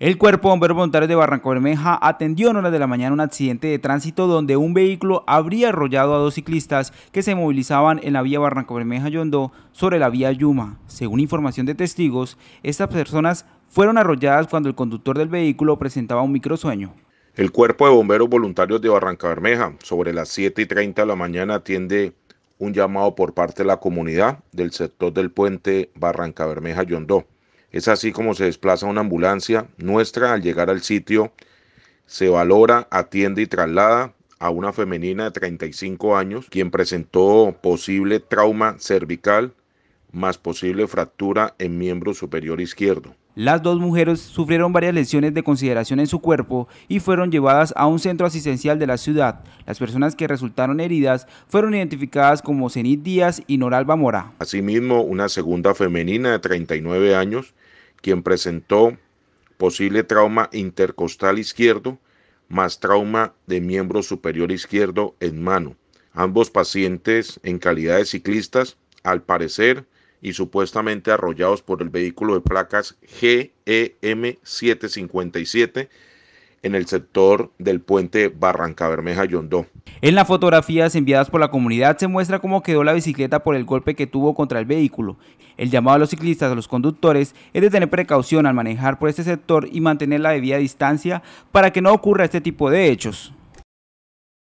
El cuerpo de bomberos voluntarios de Barrancabermeja Bermeja atendió en horas de la mañana un accidente de tránsito donde un vehículo habría arrollado a dos ciclistas que se movilizaban en la vía Barrancabermeja Bermeja-Yondó sobre la vía Yuma. Según información de testigos, estas personas fueron arrolladas cuando el conductor del vehículo presentaba un microsueño. El cuerpo de bomberos voluntarios de Barranca Bermeja sobre las 7 y 30 de la mañana atiende un llamado por parte de la comunidad del sector del puente Barranca Bermeja-Yondó es así como se desplaza una ambulancia nuestra al llegar al sitio. Se valora, atiende y traslada a una femenina de 35 años, quien presentó posible trauma cervical más posible fractura en miembro superior izquierdo. Las dos mujeres sufrieron varias lesiones de consideración en su cuerpo y fueron llevadas a un centro asistencial de la ciudad. Las personas que resultaron heridas fueron identificadas como Zenit Díaz y Noralba Mora. Asimismo, una segunda femenina de 39 años, quien presentó posible trauma intercostal izquierdo más trauma de miembro superior izquierdo en mano. Ambos pacientes en calidad de ciclistas, al parecer, y supuestamente arrollados por el vehículo de placas GEM757 en el sector del puente Barranca Bermeja Yondó. En las fotografías enviadas por la comunidad se muestra cómo quedó la bicicleta por el golpe que tuvo contra el vehículo. El llamado a los ciclistas, a los conductores, es de tener precaución al manejar por este sector y mantener la debida distancia para que no ocurra este tipo de hechos.